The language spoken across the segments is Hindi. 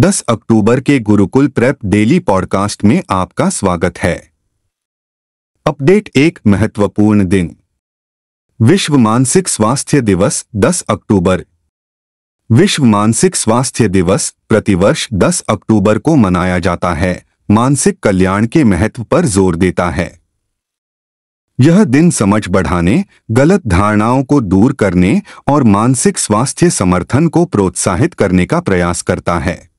10 अक्टूबर के गुरुकुल प्रेप डेली पॉडकास्ट में आपका स्वागत है अपडेट एक महत्वपूर्ण दिन विश्व मानसिक स्वास्थ्य दिवस 10 अक्टूबर विश्व मानसिक स्वास्थ्य दिवस प्रतिवर्ष 10 अक्टूबर को मनाया जाता है मानसिक कल्याण के महत्व पर जोर देता है यह दिन समझ बढ़ाने गलत धारणाओं को दूर करने और मानसिक स्वास्थ्य समर्थन को प्रोत्साहित करने का प्रयास करता है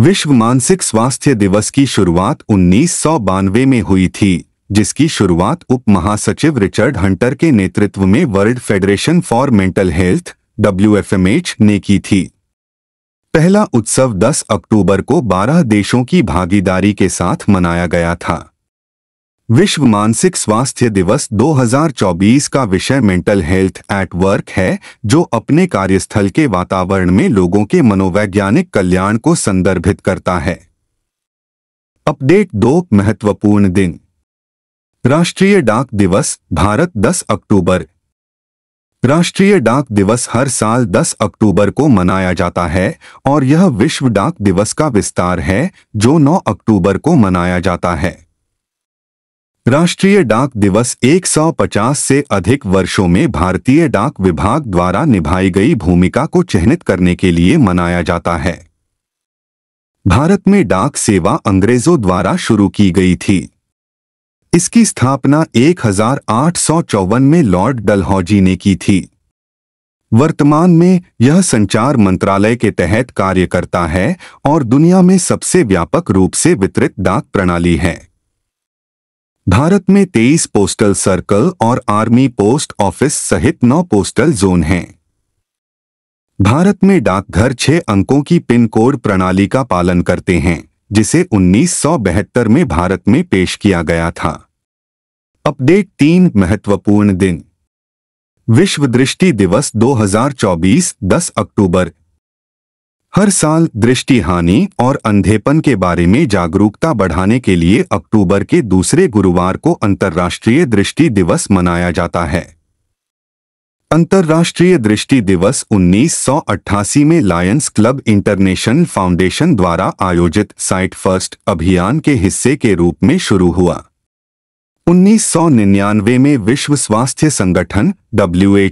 विश्व मानसिक स्वास्थ्य दिवस की शुरुआत उन्नीस में हुई थी जिसकी शुरुआत उप महासचिव रिचर्ड हंटर के नेतृत्व में world federation for mental health W ने की थी पहला उत्सव 10 अक्टूबर को 12 देशों की भागीदारी के साथ मनाया गया था विश्व मानसिक स्वास्थ्य दिवस 2024 का विषय मेंटल हेल्थ एट वर्क है जो अपने कार्यस्थल के वातावरण में लोगों के मनोवैज्ञानिक कल्याण को संदर्भित करता है अपडेट दो महत्वपूर्ण दिन राष्ट्रीय डाक दिवस भारत 10 अक्टूबर राष्ट्रीय डाक दिवस हर साल 10 अक्टूबर को मनाया जाता है और यह विश्व डाक दिवस का विस्तार है जो 9 अक्टूबर को मनाया जाता है राष्ट्रीय डाक दिवस 150 से अधिक वर्षों में भारतीय डाक विभाग द्वारा निभाई गई भूमिका को चिन्हित करने के लिए मनाया जाता है भारत में डाक सेवा अंग्रेजों द्वारा शुरू की गई थी इसकी स्थापना एक में लॉर्ड डलहौजी ने की थी वर्तमान में यह संचार मंत्रालय के तहत कार्य करता है और दुनिया में सबसे व्यापक रूप से वितरित डाक प्रणाली है भारत में 23 पोस्टल सर्कल और आर्मी पोस्ट ऑफिस सहित 9 पोस्टल जोन हैं भारत में डाकघर छह अंकों की पिन कोड प्रणाली का पालन करते हैं जिसे उन्नीस में भारत में पेश किया गया था अपडेट तीन महत्वपूर्ण दिन विश्व दृष्टि दिवस 2024 10 अक्टूबर हर साल दृष्टि हानि और अंधेपन के बारे में जागरूकता बढ़ाने के लिए अक्टूबर के दूसरे गुरुवार को अंतर्राष्ट्रीय दृष्टि दिवस मनाया जाता है अंतर्राष्ट्रीय दृष्टि दिवस 1988 में लायंस क्लब इंटरनेशनल फाउंडेशन द्वारा आयोजित साइट फर्स्ट अभियान के हिस्से के रूप में शुरू हुआ 1999 में विश्व स्वास्थ्य संगठन डब्ल्यू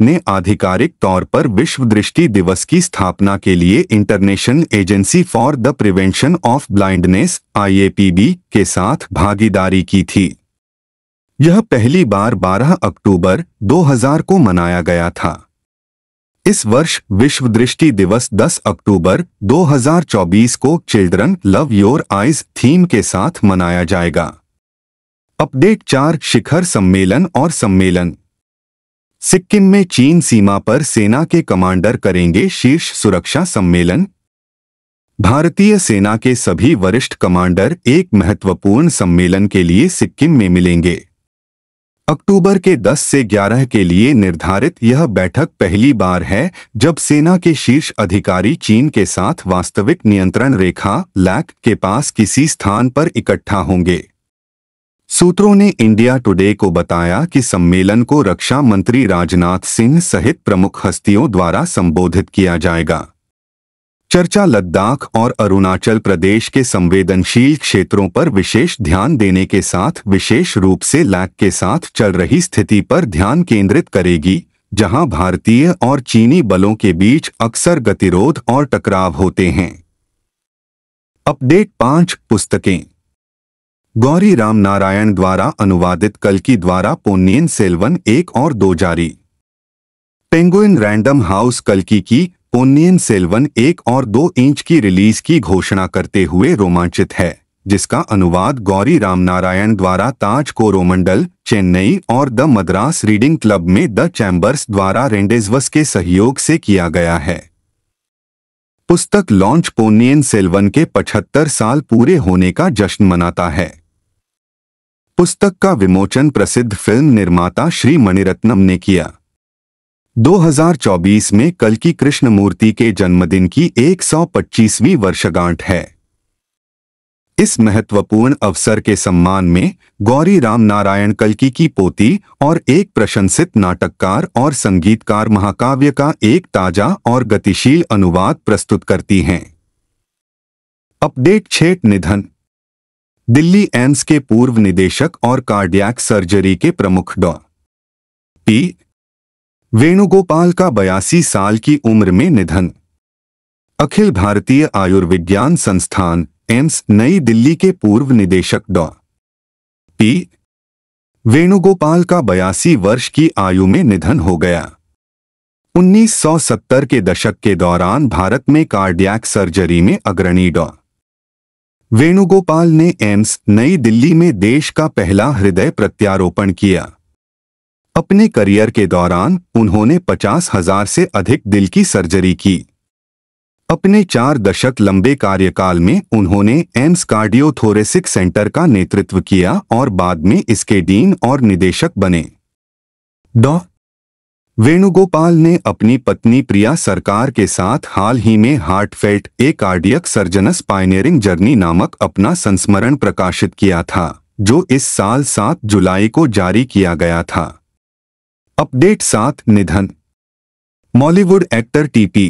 ने आधिकारिक तौर पर विश्व दृष्टि दिवस की स्थापना के लिए international agency for the prevention of blindness आई के साथ भागीदारी की थी यह पहली बार 12 अक्टूबर 2000 को मनाया गया था इस वर्ष विश्व दृष्टि दिवस 10 अक्टूबर 2024 को children love your eyes theme के साथ मनाया जाएगा अपडेट चार शिखर सम्मेलन और सम्मेलन सिक्किम में चीन सीमा पर सेना के कमांडर करेंगे शीर्ष सुरक्षा सम्मेलन भारतीय सेना के सभी वरिष्ठ कमांडर एक महत्वपूर्ण सम्मेलन के लिए सिक्किम में मिलेंगे अक्टूबर के 10 से 11 के लिए निर्धारित यह बैठक पहली बार है जब सेना के शीर्ष अधिकारी चीन के साथ वास्तविक नियंत्रण रेखा लैक के पास किसी स्थान पर इकट्ठा होंगे सूत्रों ने इंडिया टुडे को बताया कि सम्मेलन को रक्षा मंत्री राजनाथ सिंह सहित प्रमुख हस्तियों द्वारा संबोधित किया जाएगा चर्चा लद्दाख और अरुणाचल प्रदेश के संवेदनशील क्षेत्रों पर विशेष ध्यान देने के साथ विशेष रूप से लैक के साथ चल रही स्थिति पर ध्यान केंद्रित करेगी जहां भारतीय और चीनी बलों के बीच अक्सर गतिरोध और टकराव होते हैं अपडेट पांच पुस्तकें गौरी राम नारायण द्वारा अनुवादित कलकी द्वारा पोन्नियन सेल्वन एक और दो जारी पेंगुइन रैंडम हाउस कल्की की पोन्नियन सेल्वन एक और दो इंच की रिलीज की घोषणा करते हुए रोमांचित है जिसका अनुवाद गौरी राम नारायण द्वारा ताज कोरोमंडल चेन्नई और द मद्रास रीडिंग क्लब में द चैम्बर्स द्वारा रेंडेजवस के सहयोग से किया गया है पुस्तक लॉन्च पोन्नियन सेल्वन के 75 साल पूरे होने का जश्न मनाता है पुस्तक का विमोचन प्रसिद्ध फिल्म निर्माता श्री मणिरत्नम ने किया 2024 में कल की कृष्णमूर्ति के जन्मदिन की 125वीं वर्षगांठ है इस महत्वपूर्ण अवसर के सम्मान में गौरी राम नारायण कल्की की पोती और एक प्रशंसित नाटककार और संगीतकार महाकाव्य का एक ताजा और गतिशील अनुवाद प्रस्तुत करती हैं अपडेट छेट निधन दिल्ली एम्स के पूर्व निदेशक और कार्डियक सर्जरी के प्रमुख डॉ पी वेणुगोपाल का बयासी साल की उम्र में निधन अखिल भारतीय आयुर्विज्ञान संस्थान एम्स नई दिल्ली के पूर्व निदेशक डॉ पी वेणुगोपाल का बयासी वर्ष की आयु में निधन हो गया 1970 के दशक के दौरान भारत में कार्डियक सर्जरी में अग्रणी डॉ वेणुगोपाल ने एम्स नई दिल्ली में देश का पहला हृदय प्रत्यारोपण किया अपने करियर के दौरान उन्होंने पचास हजार से अधिक दिल की सर्जरी की अपने चार दशक लंबे कार्यकाल में उन्होंने एम्स कार्डियोथोरेसिक सेंटर का नेतृत्व किया और बाद में इसके डीन और निदेशक बने डॉ वेणुगोपाल ने अपनी पत्नी प्रिया सरकार के साथ हाल ही में heartfelt a cardiac surgeon's pioneering journey नामक अपना संस्मरण प्रकाशित किया था जो इस साल 7 जुलाई को जारी किया गया था अपडेट सात निधन मॉलीवुड एक्टर टीपी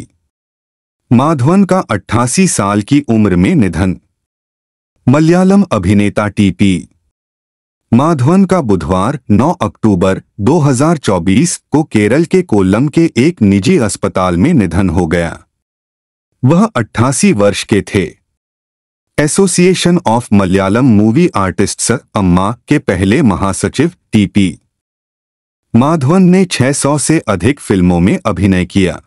माधवन का 88 साल की उम्र में निधन मलयालम अभिनेता टीपी माधवन का बुधवार 9 अक्टूबर 2024 को केरल के कोल्लम के एक निजी अस्पताल में निधन हो गया वह 88 वर्ष के थे association of Malayalam movie artists AMMA के पहले महासचिव टीपी माधवन ने 600 से अधिक फिल्मों में अभिनय किया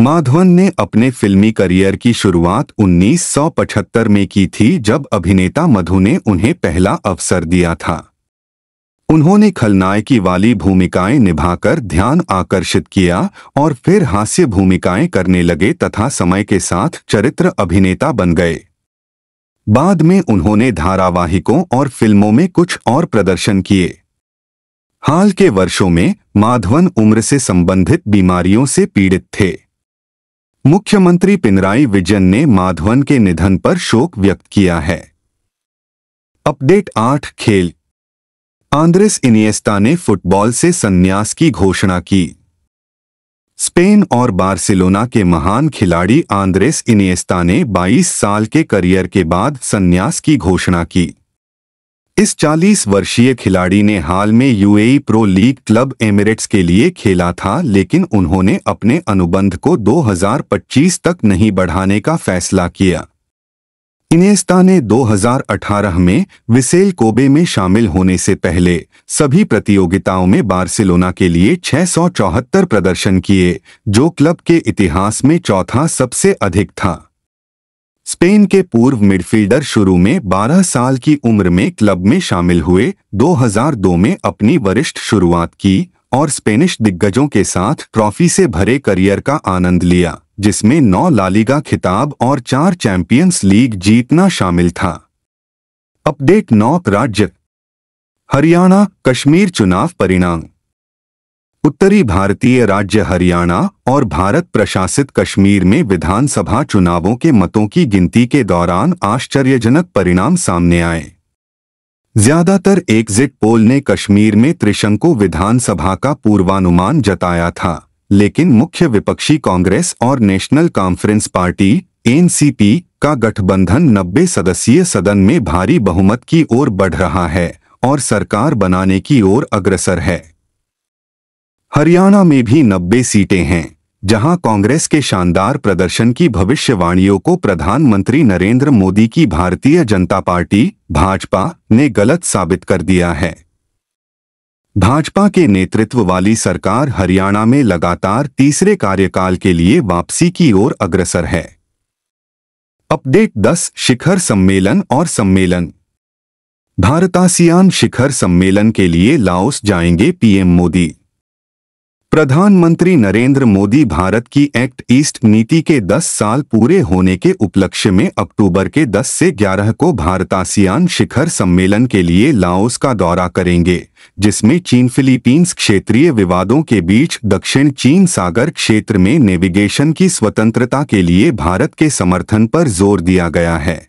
माधवन ने अपने फिल्मी करियर की शुरुआत 1975 में की थी जब अभिनेता मधु ने उन्हें पहला अवसर दिया था उन्होंने खलनायकी वाली भूमिकाएं निभाकर ध्यान आकर्षित किया और फिर हास्य भूमिकाएं करने लगे तथा समय के साथ चरित्र अभिनेता बन गए बाद में उन्होंने धारावाहिकों और फिल्मों में कुछ और प्रदर्शन किए हाल के वर्षों में माधवन उम्र से संबंधित बीमारियों से पीड़ित थे मुख्यमंत्री पिनराई विजन ने माधवन के निधन पर शोक व्यक्त किया है अपडेट आठ खेल आंद्रेस इनिएस्ता ने फुटबॉल से संन्यास की घोषणा की स्पेन और बार्सिलोना के महान खिलाड़ी आंद्रेस इनिएस्ता ने 22 साल के करियर के बाद संन्यास की घोषणा की इस 40 वर्षीय खिलाड़ी ने हाल में UAE pro league club Emirates के लिए खेला था लेकिन उन्होंने अपने अनुबंध को 2025 तक नहीं बढ़ाने का फैसला किया इनेस्ता ने 2018 में विसेल कोबे में शामिल होने से पहले सभी प्रतियोगिताओं में बार्सिलोना के लिए छह प्रदर्शन किए जो क्लब के इतिहास में चौथा सबसे अधिक था स्पेन के पूर्व मिडफील्डर शुरू में 12 साल की उम्र में क्लब में शामिल हुए 2002 में अपनी वरिष्ठ शुरुआत की और स्पेनिश दिग्गजों के साथ ट्रॉफी से भरे करियर का आनंद लिया जिसमें नौ लालिगा खिताब और चार चैंपियंस लीग जीतना शामिल था अपडेट नौ राज्य हरियाणा कश्मीर चुनाव परिणाम उत्तरी भारतीय राज्य हरियाणा और भारत प्रशासित कश्मीर में विधानसभा चुनावों के मतों की गिनती के दौरान आश्चर्यजनक परिणाम सामने आए ज्यादातर एग्जिट पोल ने कश्मीर में त्रिशंकु विधानसभा का पूर्वानुमान जताया था लेकिन मुख्य विपक्षी कांग्रेस और नेशनल कॉन्फ्रेंस पार्टी एनसीपी का गठबंधन 90 सदस्यीय सदन में भारी बहुमत की ओर बढ़ रहा है और सरकार बनाने की ओर अग्रसर है हरियाणा में भी नब्बे सीटें हैं जहां कांग्रेस के शानदार प्रदर्शन की भविष्यवाणियों को प्रधानमंत्री नरेंद्र मोदी की भारतीय जनता पार्टी भाजपा ने गलत साबित कर दिया है भाजपा के नेतृत्व वाली सरकार हरियाणा में लगातार तीसरे कार्यकाल के लिए वापसी की ओर अग्रसर है अपडेट 10 शिखर सम्मेलन और सम्मेलन भारतासियान शिखर सम्मेलन के लिए लाओस जाएंगे पीएम मोदी प्रधानमंत्री नरेंद्र मोदी भारत की एक्ट ईस्ट नीति के 10 साल पूरे होने के उपलक्ष्य में अक्टूबर के 10 से 11 को भारत आसियान शिखर सम्मेलन के लिए लाओस का दौरा करेंगे जिसमें चीन फिलीपींस क्षेत्रीय विवादों के बीच दक्षिण चीन सागर क्षेत्र में नेविगेशन की स्वतंत्रता के लिए भारत के समर्थन पर जोर दिया गया है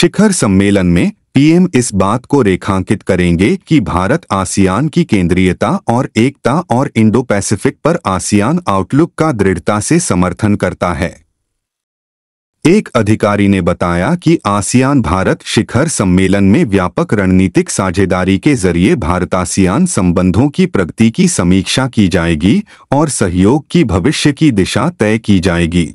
शिखर सम्मेलन में पीएम इस बात को रेखांकित करेंगे कि भारत आसियान की केंद्रीयता और एकता और इंडो पैसिफिक पर आसियान आउटलुक का दृढ़ता से समर्थन करता है एक अधिकारी ने बताया कि आसियान भारत शिखर सम्मेलन में व्यापक रणनीतिक साझेदारी के जरिए भारत आसियान संबंधों की प्रगति की समीक्षा की जाएगी और सहयोग की भविष्य की दिशा तय की जाएगी